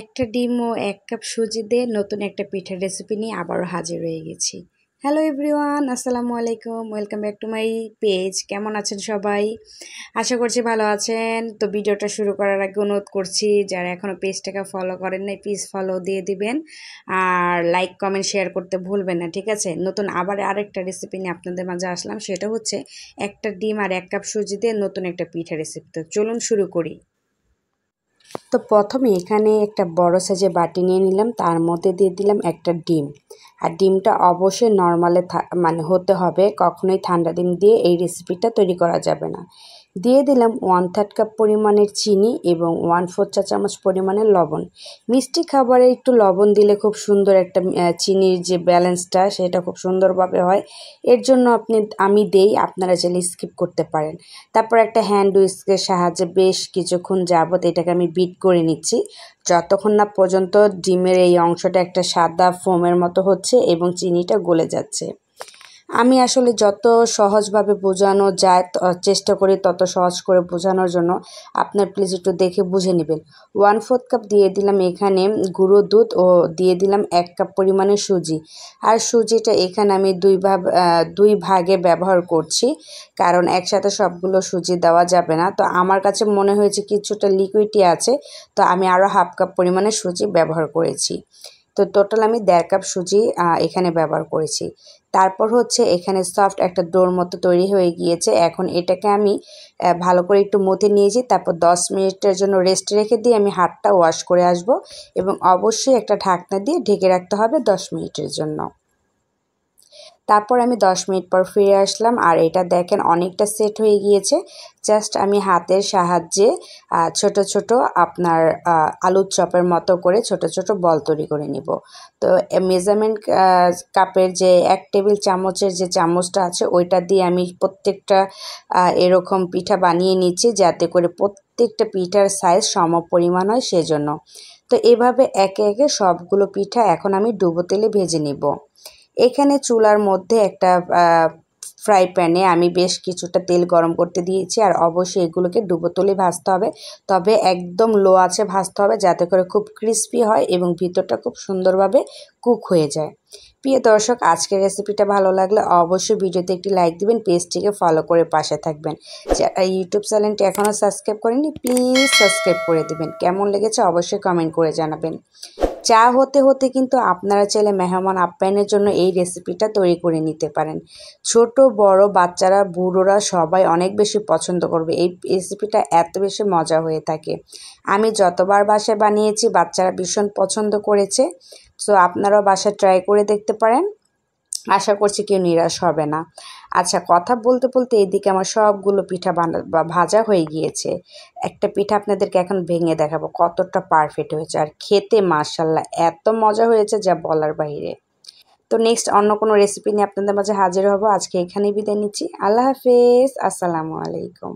একটা ডিম ও এক কাপ সুজি দিয়ে নতুন একটা পিঠার রেসিপি নিয়ে আবারও হাজির হয়ে গেছি হ্যালো এভরিওয়ান আসসালামু আলাইকুম welcome back to my page কেমন আছেন সবাই আশা করছি ভালো আছেন তো ভিডিওটা শুরু করার আগে অনুরোধ করছি যারা এখনও পেজটাকে ফলো করেন না প্লিজ ফলো দিয়ে দিবেন আর লাইক কমেন্ট শেয়ার করতে ভুলবেন না ঠিক আছে নতুন আবার আরেকটা রেসিপি নিয়ে আপনাদের মাঝে আসলাম সেটা হচ্ছে একটা ডিম আর এক কাপ সুজি দিয়ে নতুন একটা পিঠা রেসিপি তো চলুন শুরু করি তো প্রথমে এখানে একটা বড় সাইজে বাটি নিয়ে নিলাম তার মধ্যে দিয়ে দিলাম একটা ডিম আর ডিমটা অবশ্যই নর্মালে মানে হতে হবে কখনোই ঠান্ডা ডিম দিয়ে এই রেসিপিটা তৈরি করা যাবে না দিয়ে দিলাম ওয়ান থার্ড কাপ পরিমাণের চিনি এবং ওয়ান ফোর চা চামচ পরিমাণের লবণ মিষ্টি খাবারে একটু লবণ দিলে খুব সুন্দর একটা চিনির যে ব্যালেন্সটা সেটা খুব সুন্দরভাবে হয় এর জন্য আপনি আমি দেই আপনারা চাইলে স্কিপ করতে পারেন তারপর একটা হ্যান্ড উইস্কের সাহায্যে বেশ কিছুক্ষণ যাবত এটাকে আমি বিট করে নিচ্ছি যতক্ষণ না পর্যন্ত ডিমের এই অংশটা একটা সাদা ফোমের মতো হচ্ছে এবং চিনিটা গলে যাচ্ছে আমি আসলে যত সহজভাবে বোঝানো যায় চেষ্টা করি তত সহজ করে বোঝানোর জন্য আপনার প্লিজ একটু দেখে বুঝে নেবেন ওয়ান ফোর্থ কাপ দিয়ে দিলাম এখানে গুঁড়ো দুধ ও দিয়ে দিলাম এক কাপ পরিমাণে সুজি আর সুজিটা এখানে আমি দুই ভাগ দুই ভাগে ব্যবহার করছি কারণ একসাথে সবগুলো সুজি দেওয়া যাবে না তো আমার কাছে মনে হয়েছে কিছুটা লিকুইডই আছে তো আমি আরও হাফ কাপ পরিমাণে সুজি ব্যবহার করেছি তো টোটাল আমি দেড় কাপ সুজি এখানে ব্যবহার করেছি তারপর হচ্ছে এখানে সফট একটা ডোর মতো তৈরি হয়ে গিয়েছে এখন এটাকে আমি ভালো করে একটু মতে নিয়েছি তারপর 10 মিনিটের জন্য রেস্ট রেখে দিয়ে আমি হাতটা ওয়াশ করে আসব এবং অবশ্যই একটা ঢাকনা দিয়ে ঢেকে রাখতে হবে 10 মিনিটের জন্য তারপর আমি 10 মিনিট পর ফিরে আসলাম আর এটা দেখেন অনেকটা সেট হয়ে গিয়েছে জাস্ট আমি হাতের সাহায্যে ছোট ছোট আপনার আলুর চপের মতো করে ছোট ছোট বল তৈরি করে নিব তো মেজারমেন্ট কাপের যে এক টেবিল চামচের যে চামচটা আছে ওইটা দিয়ে আমি প্রত্যেকটা এরকম পিঠা বানিয়ে নিচ্ছি যাতে করে প্রত্যেকটা পিঠার সাইজ সম পরিমাণ হয় সেজন্য তো এভাবে একে একে সবগুলো পিঠা এখন আমি ডুবো তেলে ভেজে নিব এখানে চুলার মধ্যে একটা ফ্রাই প্যানে আমি বেশ কিছুটা তেল গরম করতে দিয়েছি আর অবশ্যই এগুলোকে ডুবো তুলে ভাজতে হবে তবে একদম লো আছে ভাজতে হবে যাতে করে খুব ক্রিস্পি হয় এবং ভিতরটা খুব সুন্দরভাবে কুক হয়ে যায় প্রিয় দর্শক আজকের রেসিপিটা ভালো লাগলে অবশ্যই ভিডিওতে একটি লাইক দিবেন পেজটিকে ফলো করে পাশে থাকবেন যারা ইউটিউব চ্যানেলটি এখনও সাবস্ক্রাইব করেনি প্লিজ সাবস্ক্রাইব করে দিবেন কেমন লেগেছে অবশ্যই কমেন্ট করে জানাবেন চা হতে হতে কিন্তু আপনারা চাইলে মেহমান আপ্যায়নের জন্য এই রেসিপিটা তৈরি করে নিতে পারেন ছোট বড় বাচ্চারা বুড়োরা সবাই অনেক বেশি পছন্দ করবে এই রেসিপিটা এত বেশি মজা হয়ে থাকে আমি যতবার বাসায় বানিয়েছি বাচ্চারা ভীষণ পছন্দ করেছে সো আপনারাও বাসায় ট্রাই করে দেখতে পারেন আশা করছি কেউ নিরাশ হবে না আচ্ছা কথা বলতে বলতে এদিকে আমার সবগুলো পিঠা বানা ভাজা হয়ে গিয়েছে একটা পিঠা আপনাদেরকে এখন ভেঙে দেখাবো কতটা পারফেক্ট হয়েছে আর খেতে মার্শাল্লাহ এত মজা হয়েছে যা বলার বাইরে তো নেক্সট অন্য কোনো রেসিপি নিয়ে আপনাদের মাঝে হাজির হব আজকে এখানেই বিদায় নিচ্ছি আল্লাহ হাফেজ আসসালামু আলাইকুম